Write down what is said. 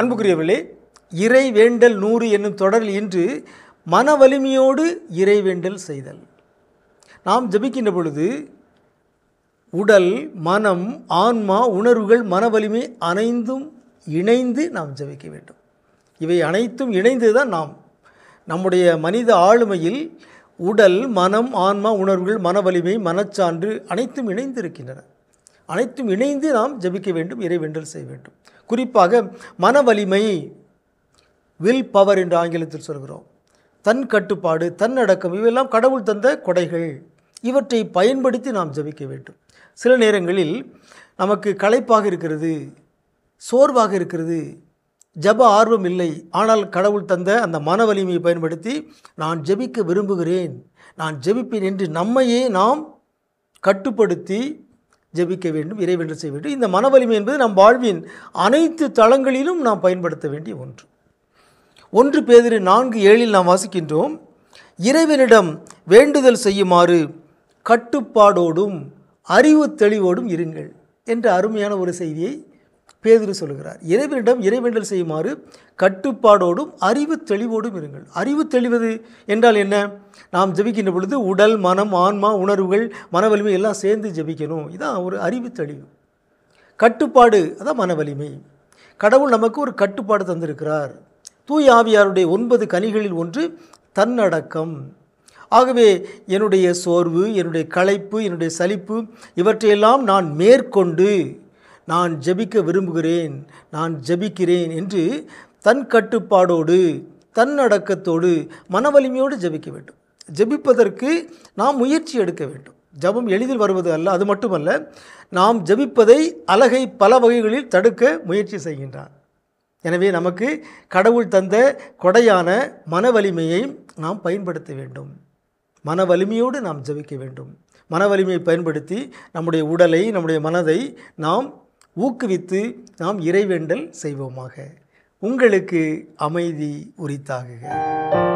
அன்புக்குரியவர்களே இறை வேண்டல் நூறு என்னும் தொடரில் இன்று மன வலிமையோடு இறை வேண்டல் செய்தல் நாம் ஜபிக்கின்ற பொழுது உடல் மனம் ஆன்மா உணர்வுகள் மன வலிமை அனைந்தும் இணைந்து நாம் ஜபிக்க வேண்டும் இவை அனைத்தும் இணைந்து தான் நாம் நம்முடைய மனித ஆளுமையில் உடல் மனம் ஆன்மா உணர்வுகள் மன வலிமை மனச்சான்று அனைத்தும் இணைந்து இருக்கின்றன அனைத்தும் இணைந்து நாம் ஜபிக்க வேண்டும் இறைவென்றல் செய்ய வேண்டும் குறிப்பாக மன வலிமை வில் பவர் என்று ஆங்கிலத்தில் சொல்கிறோம் தன் கட்டுப்பாடு தன்னடக்கம் இவையெல்லாம் கடவுள் தந்த கொடைகள் இவற்றை பயன்படுத்தி நாம் ஜபிக்க வேண்டும் சில நேரங்களில் நமக்கு களைப்பாக இருக்கிறது சோர்வாக இருக்கிறது ஜப ஆர்வம் இல்லை ஆனால் கடவுள் தந்த அந்த மன வலிமையை பயன்படுத்தி நான் ஜெபிக்க விரும்புகிறேன் நான் ஜெபிப்பேன் என்று நம்மையே நாம் கட்டுப்படுத்தி ஜபிக்க வேண்டும் இறைவென்று செய்ய வேண்டும் இந்த மன என்பது நம் வாழ்வின் அனைத்து தளங்களிலும் நாம் பயன்படுத்த வேண்டிய ஒன்று ஒன்று பேதிரி நான்கு ஏழில் நாம் வாசிக்கின்றோம் இறைவனிடம் வேண்டுதல் செய்யுமாறு கட்டுப்பாடோடும் அறிவு தெளிவோடும் இருங்கள் என்ற அருமையான ஒரு செய்தியை பேதிரு சொல்கிறார் இறைவனிடம் இறைவேண்டல் செய்யுமாறு கட்டுப்பாடோடும் அறிவு தெளிவோடும் இருங்கள் அறிவு தெளிவது என்றால் என்ன நாம் ஜபிக்கின்ற பொழுது உடல் மனம் ஆன்மா உணர்வுகள் மனவலிமை எல்லாம் சேர்ந்து ஜபிக்கணும் இதுதான் ஒரு அறிவு தெளிவு கட்டுப்பாடு அதான் மனவலிமை கடவுள் நமக்கு ஒரு கட்டுப்பாடு தந்திருக்கிறார் தூய் ஆவியாருடைய ஒன்பது கனிகளில் ஒன்று தன்னடக்கம் ஆகவே என்னுடைய சோர்வு என்னுடைய களைப்பு என்னுடைய சலிப்பு இவற்றையெல்லாம் நான் மேற்கொண்டு நான் ஜெபிக்க விரும்புகிறேன் நான் ஜெபிக்கிறேன் என்று தன் கட்டுப்பாடோடு தன் அடக்கத்தோடு வலிமையோடு ஜெபிக்க வேண்டும் ஜெபிப்பதற்கு நாம் முயற்சி எடுக்க வேண்டும் ஜபம் எளிதில் வருவது அல்ல அது மட்டுமல்ல நாம் ஜபிப்பதை அழகை பல வகைகளில் தடுக்க முயற்சி செய்கின்றார் எனவே நமக்கு கடவுள் தந்த கொடையான மன வலிமையை நாம் பயன்படுத்த வேண்டும் மன வலிமையோடு நாம் ஜபிக்க வேண்டும் மன வலிமையை பயன்படுத்தி நம்முடைய உடலை நம்முடைய மனதை நாம் ஊக்குவித்து நாம் இறைவேண்டல் செய்வோமாக உங்களுக்கு அமைதி உரித்தாகுக